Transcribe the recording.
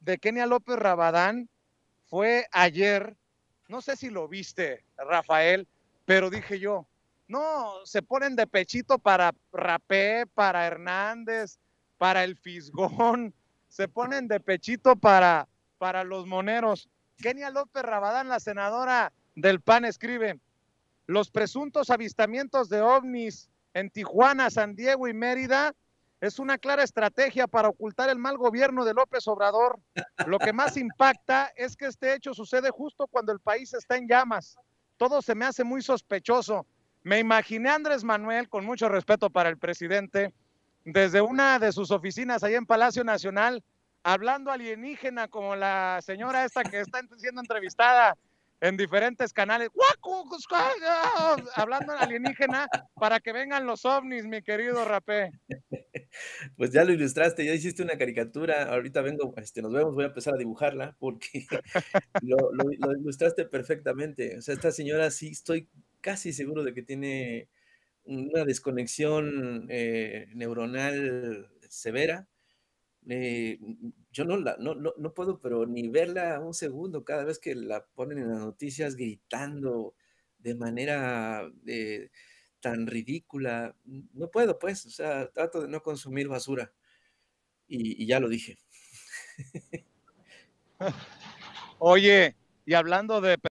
de Kenia López Rabadán fue ayer, no sé si lo viste, Rafael, pero dije yo, no, se ponen de pechito para Rapé, para Hernández, para el Fisgón, se ponen de pechito para, para los moneros. Kenia López Rabadán, la senadora del PAN, escribe, los presuntos avistamientos de ovnis en Tijuana, San Diego y Mérida es una clara estrategia para ocultar el mal gobierno de López Obrador. Lo que más impacta es que este hecho sucede justo cuando el país está en llamas. Todo se me hace muy sospechoso. Me imaginé a Andrés Manuel, con mucho respeto para el presidente, desde una de sus oficinas ahí en Palacio Nacional, hablando alienígena como la señora esta que está siendo entrevistada en diferentes canales, hablando en alienígena, para que vengan los ovnis, mi querido Rapé. Pues ya lo ilustraste, ya hiciste una caricatura, ahorita vengo, este, nos vemos, voy a empezar a dibujarla, porque lo, ilustraste perfectamente. O sea, esta señora sí estoy casi seguro de que tiene una desconexión eh, neuronal severa, eh, yo no, la, no, puedo, pero ni verla un segundo cada vez que la ponen en las noticias gritando de manera eh, tan ridícula. No puedo, pues, o sea, trato de no consumir basura. Y, y ya lo dije. Oye, y hablando de